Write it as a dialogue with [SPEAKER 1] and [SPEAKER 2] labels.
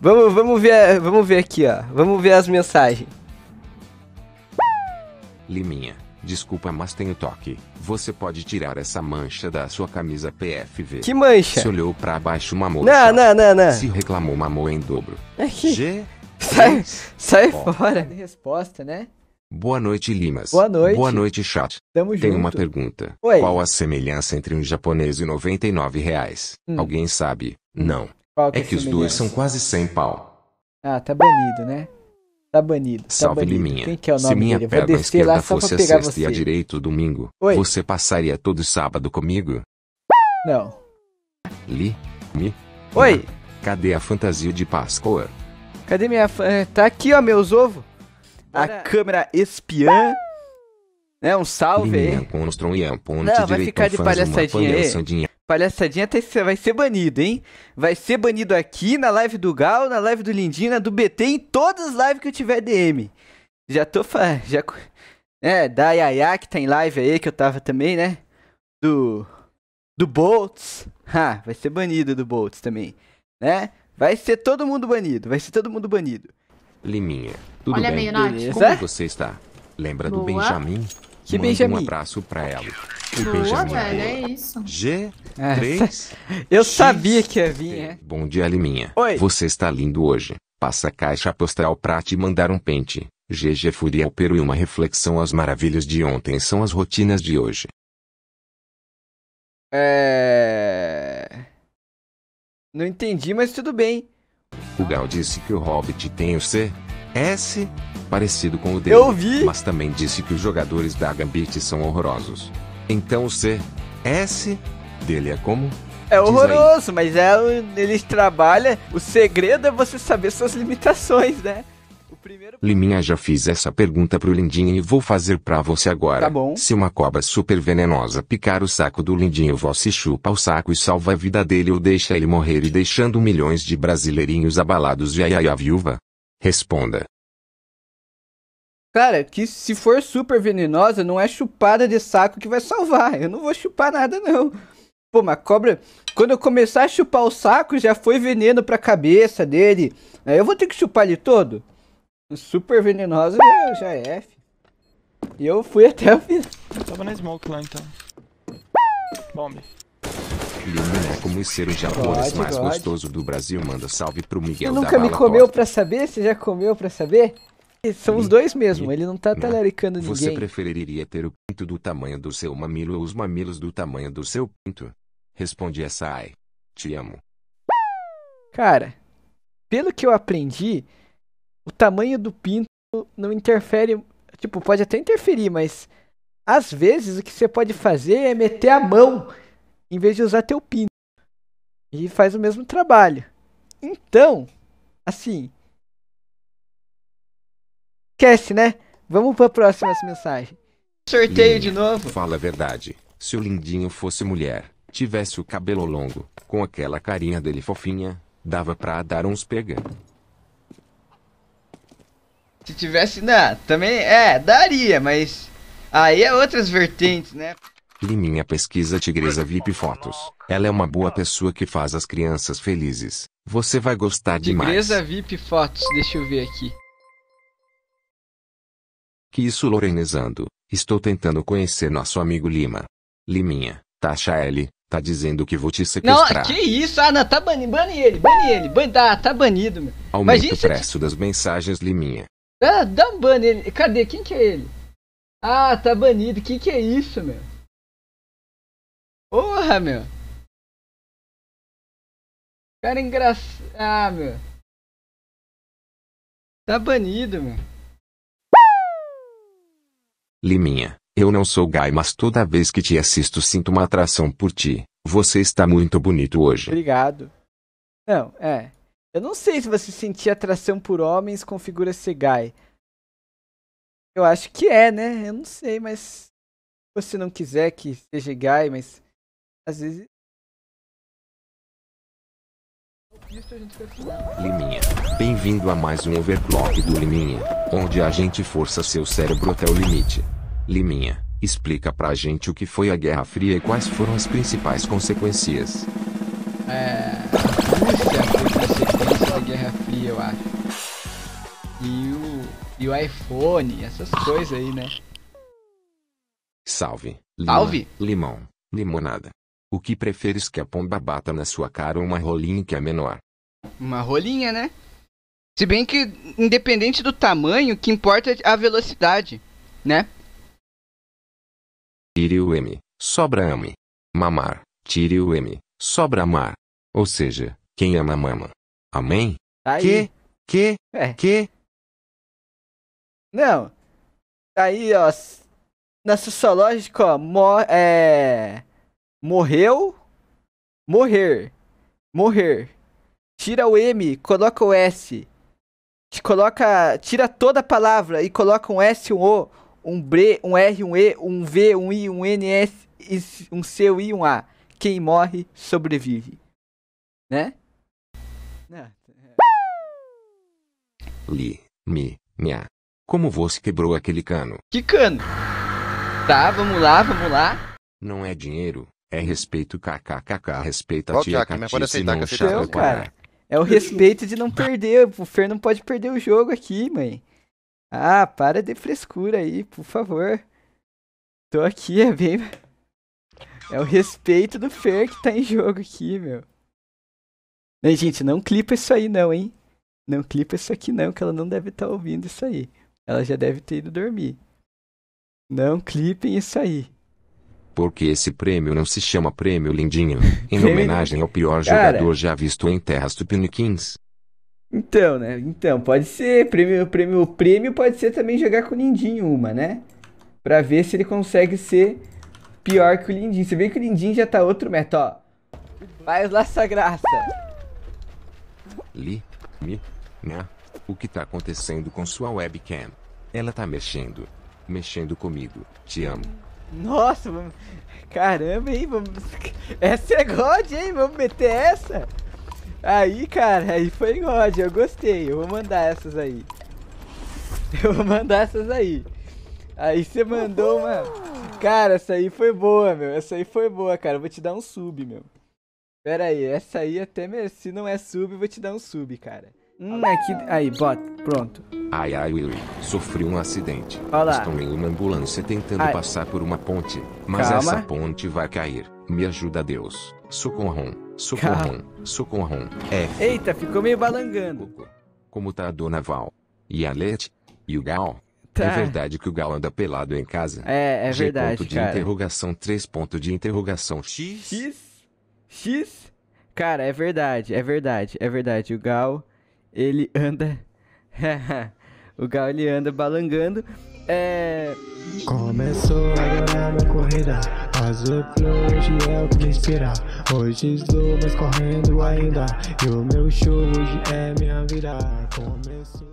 [SPEAKER 1] Vamos, vamos ver, vamos ver aqui, ó. Vamos ver as mensagens.
[SPEAKER 2] Liminha, desculpa, mas tenho toque. Você pode tirar essa mancha da sua camisa PFV. Que mancha? Se olhou para baixo, mamou. Não, não, não, não. Se reclamou, mamou em dobro. Aqui. É G sai, sai fora.
[SPEAKER 1] Resposta, né?
[SPEAKER 2] Boa noite, Limas. Boa noite. Boa noite, chat. Tamo junto. Tenho uma pergunta. Oi. Qual a semelhança entre um japonês e 99 reais? Hum. Alguém sabe? Não é, é que os dois são quase sem pau.
[SPEAKER 1] Ah, tá banido, né? Tá banido. Tá Salve-lhe minha. Quem que é o nome Se minha dele? perna esquerda fosse a sexta você. e a direita o
[SPEAKER 2] domingo, Oi? você passaria todo sábado comigo? Não. Li, mi. Oi! Cadê a fantasia de Páscoa?
[SPEAKER 1] Cadê minha. Eh, tá aqui, ó, meus ovos. A câmera espiã. É um salve aí.
[SPEAKER 2] Não, vai ficar de palhaçadinha aí.
[SPEAKER 1] Palhaçadinha vai ser banido, hein? Vai ser banido aqui, na live do Gal, na live do Lindina, do BT, em todas as lives que eu tiver DM. Já tô. Fa... Já... É, da Yaya, que tá em live aí, que eu tava também, né? Do. Do Bolts, Ha, vai ser banido do Bolts também. Né? Vai ser todo
[SPEAKER 2] mundo banido, vai ser todo mundo banido. Liminha, tudo Olha bem? Meio, Nath, como você está? Lembra Boa. do Benjamin? Que Manda Benjamin. Um abraço pra ela. Que Boa, velho, velho, é isso. G. 3. É. Eu X, sabia que ia vir, é. Bom dia, Liminha. Oi. Você está lindo hoje. Passa a caixa postal pra te mandar um pente. GG Fúria é Peru e uma reflexão às maravilhas de ontem são as rotinas de hoje.
[SPEAKER 1] É. Não entendi, mas tudo bem.
[SPEAKER 2] O Gal disse que o Hobbit tem o C, S, parecido com o dele. Eu vi. Mas também disse que os jogadores da Gambit são horrorosos. Então o C, S dele é como?
[SPEAKER 1] É horroroso, mas é, eles trabalham. O segredo é você saber suas limitações, né?
[SPEAKER 2] Primeiro... Liminha, já fiz essa pergunta pro Lindinho e vou fazer pra você agora. Tá bom. Se uma cobra super venenosa picar o saco do Lindinho, você chupa o saco e salva a vida dele ou deixa ele morrer e deixando milhões de brasileirinhos abalados e aí a viúva? Responda.
[SPEAKER 1] Cara, que se for super venenosa, não é chupada de saco que vai salvar. Eu não vou chupar nada, não. Pô, mas cobra, quando eu começar a chupar o saco, já foi veneno pra cabeça dele. Eu vou ter que chupar ele todo. Super venenosa já é E eu fui até o final. Tava na smoke lá então. Bombe.
[SPEAKER 2] Lindo, Como ser o japonês mais God. gostoso do Brasil. Manda salve pro Miguel. Você nunca me comeu
[SPEAKER 1] pra saber? Você já comeu pra saber? São os dois mesmo, ele não tá talaricando ninguém. Você
[SPEAKER 2] preferiria ter o pinto do tamanho do seu mamilo ou os mamilos do tamanho do seu pinto? Responde essa ai. Te amo.
[SPEAKER 1] Cara, pelo que eu aprendi, o tamanho do pinto não interfere. Tipo, pode até interferir, mas às vezes o que você pode fazer é meter a mão em vez de usar teu pinto. E faz o mesmo trabalho. Então, assim, Esquece, né? Vamos pra próxima mensagem.
[SPEAKER 2] Sorteio de novo. Fala a verdade. Se o lindinho fosse mulher, tivesse o cabelo longo, com aquela carinha dele fofinha, dava pra dar uns pega.
[SPEAKER 1] Se tivesse, não, também, é, daria, mas aí é outras vertentes, né?
[SPEAKER 2] Liminha pesquisa Tigresa VIP Fotos. Ela é uma boa pessoa que faz as crianças felizes. Você vai gostar demais. Tigresa
[SPEAKER 1] VIP Fotos, deixa eu ver aqui.
[SPEAKER 2] Que isso lorenezando. Estou tentando conhecer nosso amigo Lima. Liminha, taxa tá, ele, tá dizendo que vou te sequestrar. Não, que
[SPEAKER 1] isso? Ah, não, tá banido. Bane ele, bane ele. Bane, tá, tá banido, meu. Aumenta o preço
[SPEAKER 2] te... das mensagens, Liminha.
[SPEAKER 1] Ah, dá um ban ele. Cadê? Quem que é ele? Ah, tá banido. Que que é isso, meu? Porra, meu. Cara engraçado. Ah, meu. Tá banido, meu.
[SPEAKER 2] Liminha, eu não sou gay, mas toda vez que te assisto sinto uma atração por ti. Você está muito bonito hoje.
[SPEAKER 1] Obrigado. Não, é. Eu não sei se você sentir atração por homens configura ser gay. Eu acho que é, né? Eu não sei, mas se você não quiser que seja gay, mas às vezes
[SPEAKER 2] Liminha, bem-vindo a mais um Overclock do Liminha, onde a gente força seu cérebro até o limite. Liminha, explica pra gente o que foi a Guerra Fria e quais foram as principais consequências.
[SPEAKER 1] É, a foi consequência da Guerra Fria, eu acho. E o, e o iPhone, essas coisas aí, né?
[SPEAKER 2] Salve. Lima, Salve. Limão, limonada. O que preferes que a pomba bata na sua cara ou uma rolinha que é menor?
[SPEAKER 1] Uma rolinha, né? Se bem que, independente do tamanho, o que importa é a velocidade, né?
[SPEAKER 2] Tire o M, sobra ame. Mamar, tire o M, sobra amar. Ou seja, quem ama, mama. Amém?
[SPEAKER 1] Tá aí. Que, que, é. que? Não. Tá aí, ó. Na sociológica, ó, é... Morreu. Morrer. Morrer. Tira o M, coloca o S. Coloca. Tira toda a palavra e coloca um S, um O, um B, um R, um E, um V, um I, um N, S, um C, um I, um A. Quem morre, sobrevive. Né? né?
[SPEAKER 2] Li, mi, minha. Como você quebrou aquele cano?
[SPEAKER 1] Que cano? Tá, vamos lá, vamos lá.
[SPEAKER 2] Não é dinheiro, é respeito kkkk, respeita a tia Cati, pode aceitar que aceitar, cara.
[SPEAKER 1] É o respeito de não perder, o Fer não pode perder o jogo aqui, mãe. Ah, para de frescura aí, por favor. Tô aqui, é bem. É o respeito do Fer que tá em jogo aqui, meu. E, gente, não clipa isso aí não, hein? Não clipa isso aqui não, que ela não deve estar tá ouvindo isso aí. Ela já deve ter ido dormir. Não clipem isso aí.
[SPEAKER 2] Porque esse prêmio não se chama Prêmio Lindinho, em homenagem ao pior Cara, jogador já visto em terras tupiniquins.
[SPEAKER 1] Então, né? Então, pode ser. Prêmio, prêmio, prêmio pode ser também jogar com o Lindinho uma, né? Pra ver se ele consegue ser pior que o Lindinho. Você vê que o Lindinho já tá outro meta, ó. Faz lá essa graça.
[SPEAKER 2] Li, mi, né? O que tá acontecendo com sua webcam? Ela tá mexendo. Mexendo comigo. Te amo.
[SPEAKER 1] Nossa, vamos... Caramba, hein? Vamos... Essa é God, hein? Vamos meter essa? Aí, cara, aí foi God, eu gostei. Eu vou mandar essas aí. Eu vou mandar essas aí. Aí você mandou uma. Cara, essa aí foi boa, meu. Essa aí foi boa, cara. Eu vou te dar um sub, meu. Pera aí, essa aí até mesmo. Se não é sub, eu vou te dar um sub, cara. Hum, aqui. Aí, bota. Pronto.
[SPEAKER 2] Ai, ai, Willy. Sofri um acidente. Olá. Estou em uma ambulância tentando ai. passar por uma ponte. Mas Calma. essa ponte vai cair. Me ajuda, Deus. Socorro. Socorro, socorro, é.
[SPEAKER 1] Eita, ficou meio balangando.
[SPEAKER 2] Como tá a dona Val? E a Lete? E o Gal? Tá. É verdade que o Gal anda pelado em casa? É, é G verdade, ponto de cara. interrogação, 3 ponto de interrogação, X?
[SPEAKER 1] X? X? Cara, é verdade, é verdade, é verdade. O Gal, ele anda... o Gal, ele anda balangando. É... Começou a minha corrida. Azul pra hoje é o que me esperar Hoje estou mais correndo ainda E o meu show hoje é minha virada Começou